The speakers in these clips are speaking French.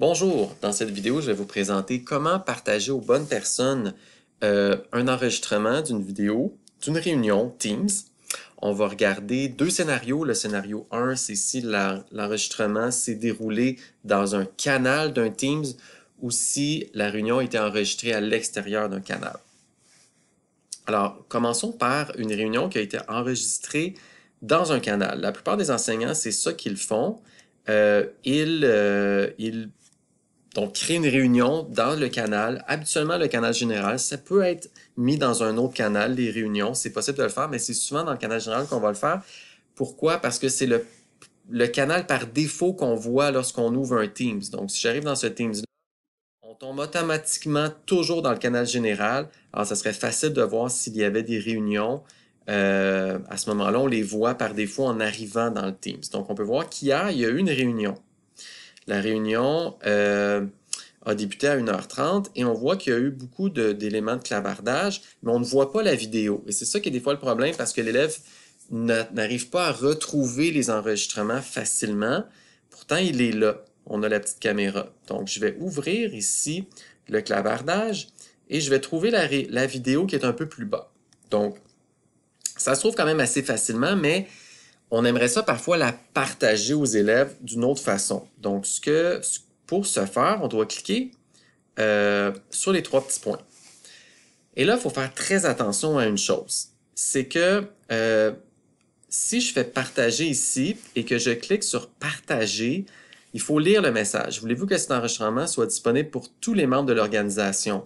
Bonjour, dans cette vidéo, je vais vous présenter comment partager aux bonnes personnes euh, un enregistrement d'une vidéo, d'une réunion Teams. On va regarder deux scénarios. Le scénario 1, c'est si l'enregistrement s'est déroulé dans un canal d'un Teams ou si la réunion a été enregistrée à l'extérieur d'un canal. Alors, commençons par une réunion qui a été enregistrée dans un canal. La plupart des enseignants, c'est ça qu'ils font. Euh, ils euh, donc, créer une réunion dans le canal, habituellement le canal général, ça peut être mis dans un autre canal, les réunions, c'est possible de le faire, mais c'est souvent dans le canal général qu'on va le faire. Pourquoi? Parce que c'est le, canal par défaut qu'on voit lorsqu'on ouvre un Teams. Donc, si j'arrive dans ce Teams-là, on tombe automatiquement toujours dans le canal général. Alors, ça serait facile de voir s'il y avait des réunions. Euh, à ce moment-là, on les voit par défaut en arrivant dans le Teams. Donc, on peut voir qu'hier, il y a eu une réunion. La réunion euh, a débuté à 1h30 et on voit qu'il y a eu beaucoup d'éléments de, clavardage, mais on ne voit pas la vidéo. Et c'est ça qui est des fois le problème parce que l'élève n'arrive pas à retrouver les enregistrements facilement. Pourtant, il est là. On a la petite caméra. Donc, je vais ouvrir ici le clavardage et je vais trouver la vidéo qui est un peu plus bas. Donc, ça se trouve quand même assez facilement, mais on aimerait ça parfois la partager aux élèves d'une autre façon. Donc, ce que, pour ce faire, on doit cliquer euh, sur les trois petits points. Et là, il faut faire très attention à une chose. C'est que euh, si je fais partager ici et que je clique sur partager, il faut lire le message. Voulez-vous que cet enregistrement soit disponible pour tous les membres de l'organisation?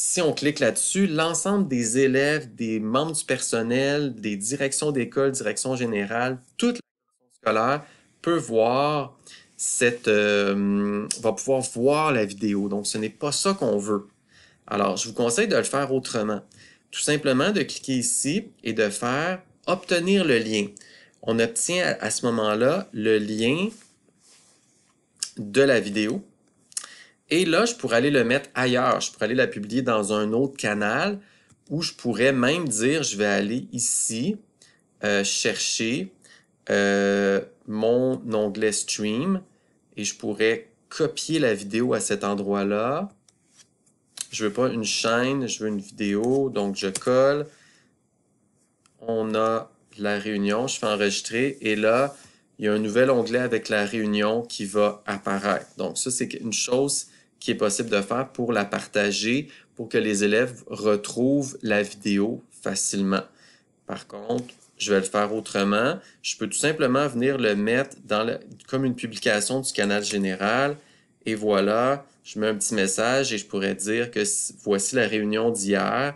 Si on clique là-dessus, l'ensemble des élèves, des membres du personnel, des directions d'école, direction générale, toute la scolaire peut voir cette, euh, va pouvoir voir la vidéo. Donc, ce n'est pas ça qu'on veut. Alors, je vous conseille de le faire autrement. Tout simplement de cliquer ici et de faire obtenir le lien. On obtient à ce moment-là le lien de la vidéo et là, je pourrais aller le mettre ailleurs. Je pourrais aller la publier dans un autre canal où je pourrais même dire, je vais aller ici euh, chercher euh, mon onglet Stream et je pourrais copier la vidéo à cet endroit-là. Je veux pas une chaîne, je veux une vidéo, donc je colle. On a la réunion, je fais enregistrer et là, il y a un nouvel onglet avec la réunion qui va apparaître. Donc ça, c'est une chose qui est possible de faire pour la partager, pour que les élèves retrouvent la vidéo facilement. Par contre, je vais le faire autrement. Je peux tout simplement venir le mettre comme une publication du canal général. Et voilà, je mets un petit message et je pourrais dire que voici la réunion d'hier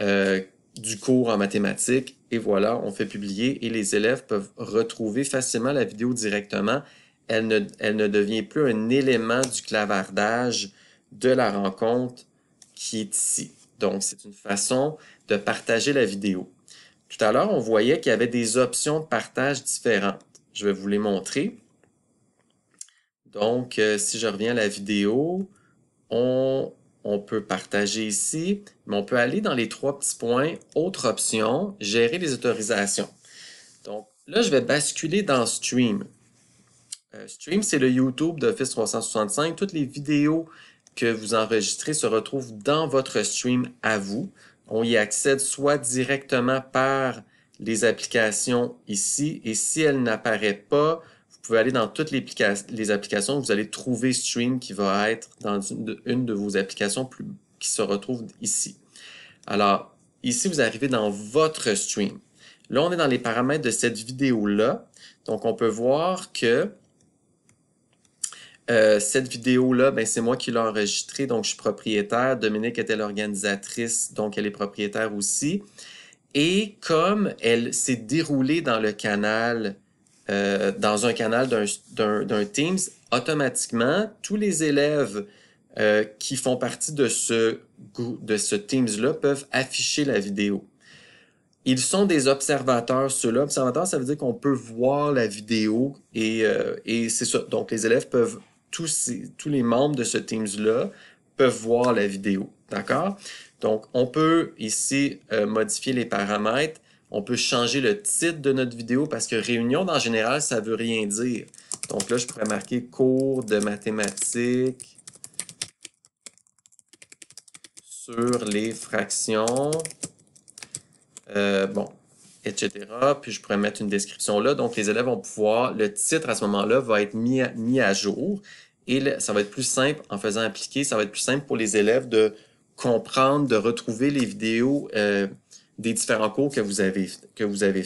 euh, du cours en mathématiques. Et voilà, on fait publier et les élèves peuvent retrouver facilement la vidéo directement elle ne, devient plus un élément du clavardage de la rencontre qui est ici. Donc, c'est une façon de partager la vidéo. Tout à l'heure, on voyait qu'il y avait des options de partage différentes. Je vais vous les montrer. Donc, euh, si je reviens à la vidéo, on, on peut partager ici, mais on peut aller dans les trois petits points. Autre option, gérer les autorisations. Donc, là, je vais basculer dans Stream. Euh, stream, c'est le YouTube d'Office 365. Toutes les vidéos que vous enregistrez se retrouvent dans votre stream à vous. On y accède soit directement par les applications ici, et si elle n'apparaît pas, vous pouvez aller dans toutes les, applications, vous allez trouver Stream qui va être dans une de, vos applications plus, qui se retrouve ici. Alors, ici, vous arrivez dans votre stream. Là, on est dans les paramètres de cette vidéo-là. Donc, on peut voir que euh, cette vidéo-là, ben, c'est moi qui l'ai enregistrée, donc je suis propriétaire. Dominique était l'organisatrice, donc elle est propriétaire aussi. Et comme elle s'est déroulée dans le canal, euh, dans un canal d'un Teams, automatiquement, tous les élèves euh, qui font partie de ce, de ce Teams-là peuvent afficher la vidéo. Ils sont des observateurs, ceux-là. Observateurs, ça veut dire qu'on peut voir la vidéo et, et c'est ça. Donc, les élèves peuvent tous, les membres de ce Teams-là peuvent voir la vidéo. D'accord? Donc, on peut ici euh, modifier les paramètres. On peut changer le titre de notre vidéo parce que réunion, en général, ça ne veut rien dire. Donc là, je pourrais marquer cours de mathématiques sur les fractions. Euh, bon, etc. Puis je pourrais mettre une description là. Donc, les élèves vont pouvoir, le titre à ce moment-là va être mis à, jour et ça va être plus simple en faisant appliquer, ça va être plus simple pour les élèves de comprendre, de retrouver les vidéos euh, des différents cours que vous avez, que vous avez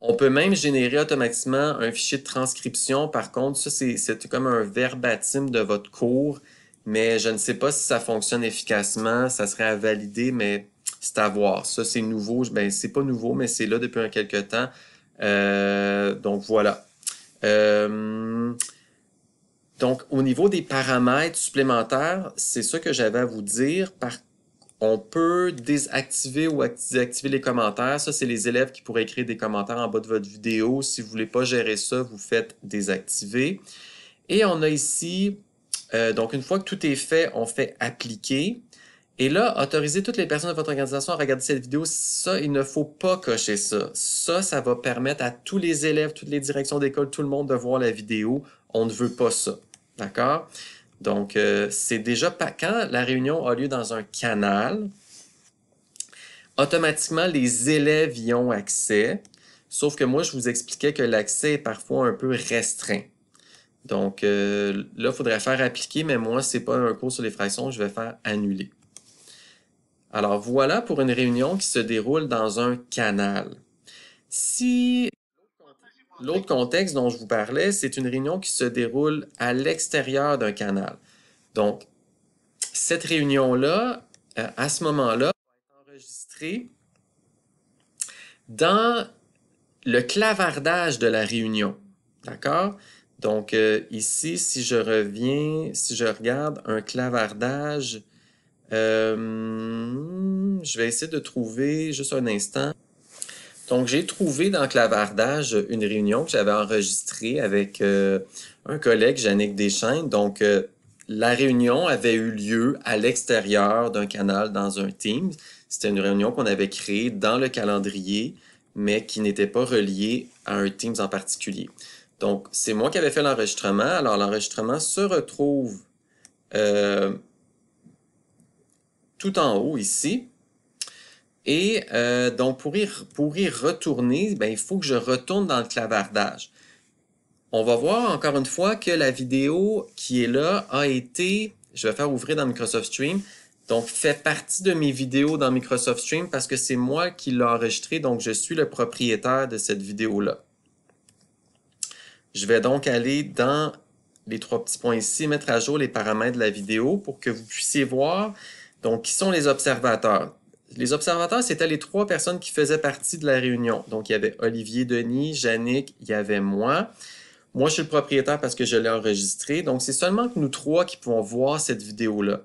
On peut même générer automatiquement un fichier de transcription. Par contre, ça, c'est comme un verbatim de votre cours, mais je ne sais pas si ça fonctionne efficacement. Ça serait à valider, mais c'est à voir. Ça, c'est nouveau. Ben, c'est pas nouveau, mais c'est là depuis un quelque temps. Euh, donc voilà. Euh, donc au niveau des paramètres supplémentaires, c'est ça que j'avais à vous dire. on peut désactiver ou désactiver les commentaires. Ça, c'est les élèves qui pourraient écrire des commentaires en bas de votre vidéo. Si vous ne voulez pas gérer ça, vous faites désactiver. Et on a ici, euh, donc une fois que tout est fait, on fait appliquer. Et là, autorisez toutes les personnes de votre organisation à regarder cette vidéo. Ça, il ne faut pas cocher ça. Ça, ça va permettre à tous les élèves, toutes les directions d'école, tout le monde de voir la vidéo. On ne veut pas ça. D'accord? Donc, euh, c'est déjà pas quand la réunion a lieu dans un canal. Automatiquement, les élèves y ont accès. Sauf que moi, je vous expliquais que l'accès est parfois un peu restreint. Donc euh, là, il faudrait faire appliquer, mais moi, c'est pas un cours sur les fractions, je vais faire annuler. Alors voilà pour une réunion qui se déroule dans un canal. Si l'autre contexte dont je vous parlais, c'est une réunion qui se déroule à l'extérieur d'un canal. Donc, cette réunion-là, euh, à ce moment-là, va être enregistrée dans le clavardage de la réunion. D'accord? Donc, euh, ici, si je reviens, si je regarde un clavardage euh, je vais essayer de trouver juste un instant. Donc, j'ai trouvé dans Clavardage une réunion que j'avais enregistrée avec euh, un collègue, Yannick Deschênes. Donc, euh, la réunion avait eu lieu à l'extérieur d'un canal dans un Teams. C'était une réunion qu'on avait créée dans le calendrier, mais qui n'était pas reliée à un Teams en particulier. Donc, c'est moi qui avais fait l'enregistrement. Alors, l'enregistrement se retrouve tout en haut ici. Et euh, donc, pour y, retourner, ben, il faut que je retourne dans le clavardage. On va voir encore une fois que la vidéo qui est là a été, je vais faire ouvrir dans Microsoft Stream, donc fait partie de mes vidéos dans Microsoft Stream parce que c'est moi qui l'ai enregistré donc je suis le propriétaire de cette vidéo-là. Je vais donc aller dans les trois petits points ici, mettre à jour les paramètres de la vidéo pour que vous puissiez voir donc, qui sont les observateurs? Les observateurs, c'était les trois personnes qui faisaient partie de la réunion. Donc, il y avait Olivier Denis, Yannick, il y avait moi. Moi, je suis le propriétaire parce que je l'ai enregistré. Donc, c'est seulement que nous trois qui pouvons voir cette vidéo-là.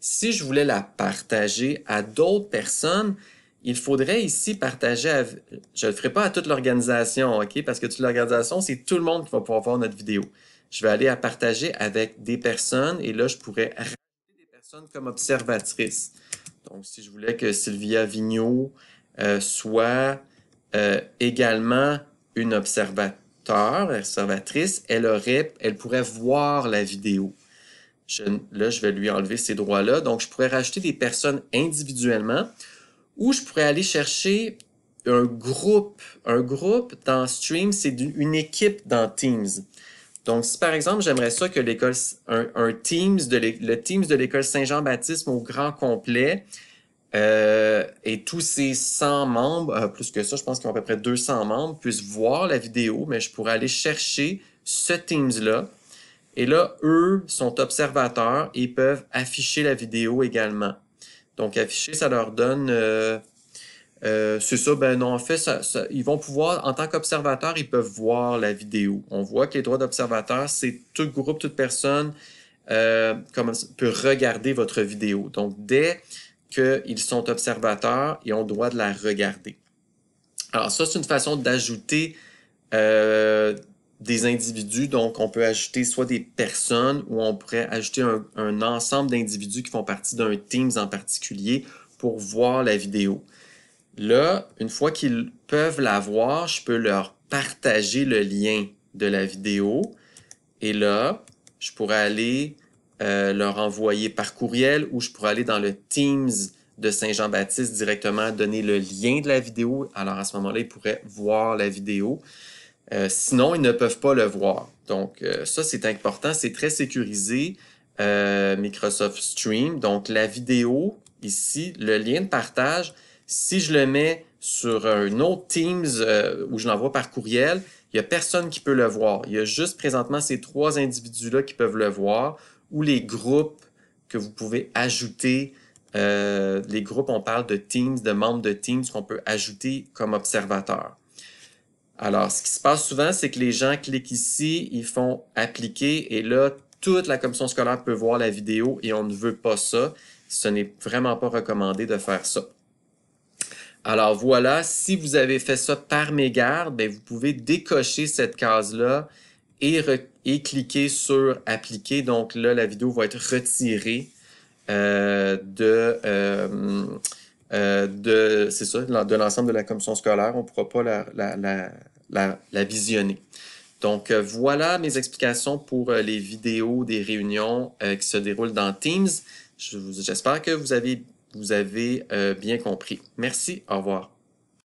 Si je voulais la partager à d'autres personnes, il faudrait ici partager, à... je ne le ferai pas à toute l'organisation, OK? Parce que toute l'organisation, c'est tout le monde qui va pouvoir voir notre vidéo. Je vais aller à partager avec des personnes et là, je pourrais comme observatrice. Donc, si je voulais que Sylvia Vigneault euh, soit euh, également une observateur, observatrice, elle aurait, elle pourrait voir la vidéo. là, je vais lui enlever ces droits-là. Donc, je pourrais rajouter des personnes individuellement ou je pourrais aller chercher un groupe. Un groupe dans Stream, c'est une équipe dans Teams. Donc, si par exemple, j'aimerais ça que l'école, un, Teams de le Teams de l'école Saint-Jean-Baptiste au grand complet euh, et tous ces 100 membres, euh, plus que ça, je pense qu'ils ont à peu près 200 membres, puissent voir la vidéo, mais je pourrais aller chercher ce Teams-là. Et là, eux sont observateurs et peuvent afficher la vidéo également. Donc, afficher, ça leur donne... Euh, euh, c'est ça, ben non, en fait, ils vont pouvoir, en tant qu'observateurs, ils peuvent voir la vidéo. On voit que les droits d'observateur, c'est tout groupe, toute personne euh, comme, peut regarder votre vidéo. Donc, dès qu'ils sont observateurs, ils ont le droit de la regarder. Alors, ça, c'est une façon d'ajouter euh, des individus. Donc, on peut ajouter soit des personnes ou on pourrait ajouter un, un ensemble d'individus qui font partie d'un Teams en particulier pour voir la vidéo. Là, une fois qu'ils peuvent la voir, je peux leur partager le lien de la vidéo. Et là, je pourrais aller euh, leur envoyer par courriel ou je pourrais aller dans le Teams de Saint-Jean-Baptiste directement donner le lien de la vidéo. Alors à ce moment-là, ils pourraient voir la vidéo. Euh, sinon, ils ne peuvent pas le voir. Donc euh, ça, c'est important. C'est très sécurisé. Microsoft Stream. Donc la vidéo, ici, le lien de partage, si je le mets sur un autre Teams euh, où je l'envoie par courriel, il n'y a personne qui peut le voir. Il y a juste présentement ces trois individus-là qui peuvent le voir ou les groupes que vous pouvez ajouter. Euh, les groupes, on parle de Teams, de membres de Teams qu'on peut ajouter comme observateur. Alors, ce qui se passe souvent, c'est que les gens cliquent ici, ils font appliquer et là, toute la commission scolaire peut voir la vidéo et on ne veut pas ça. Ce n'est vraiment pas recommandé de faire ça. Alors voilà, si vous avez fait ça par mégarde, ben, vous pouvez décocher cette case-là et, cliquer sur Appliquer. Donc là, la vidéo va être retirée euh, de, euh, euh, de, de l'ensemble de la commission scolaire. On ne pourra pas la, la visionner. Donc voilà mes explications pour les vidéos des réunions qui se déroulent dans Teams. J'espère que vous avez vous avez euh, bien compris. Merci, au revoir.